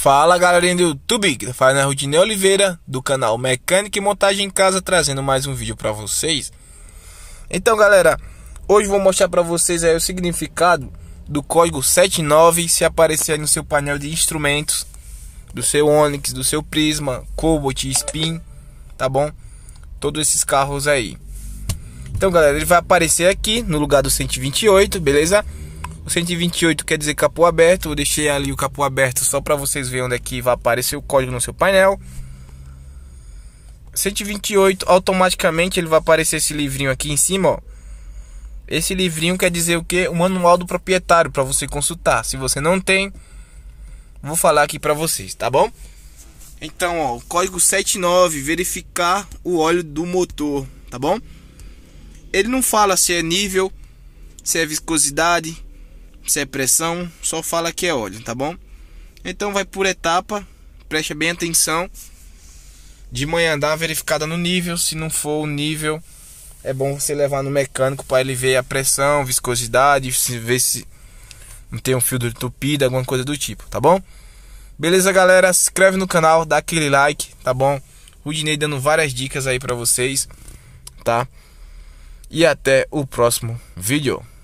Fala galerinha do YouTube, que faz na Rudine Oliveira do canal Mecânica e Montagem em Casa trazendo mais um vídeo para vocês. Então galera, hoje vou mostrar para vocês aí o significado do código 79 se aparecer aí no seu painel de instrumentos do seu Onix, do seu Prisma, Cobalt, Spin, tá bom? Todos esses carros aí. Então galera, ele vai aparecer aqui no lugar do 128, beleza? 128 quer dizer capô aberto. Eu deixei ali o capô aberto só para vocês verem onde é que vai aparecer o código no seu painel. 128 automaticamente ele vai aparecer esse livrinho aqui em cima, ó. Esse livrinho quer dizer o que? O manual do proprietário para você consultar. Se você não tem, vou falar aqui para vocês, tá bom? Então, ó, o código 79, verificar o óleo do motor, tá bom? Ele não fala se é nível, se é viscosidade, se é pressão, só fala que é óleo, tá bom? Então vai por etapa, preste bem atenção. De manhã dá uma verificada no nível, se não for o nível, é bom você levar no mecânico para ele ver a pressão, viscosidade, ver se não tem um fio de entupido, alguma coisa do tipo, tá bom? Beleza, galera? Se inscreve no canal, dá aquele like, tá bom? O dando várias dicas aí para vocês, tá? E até o próximo vídeo.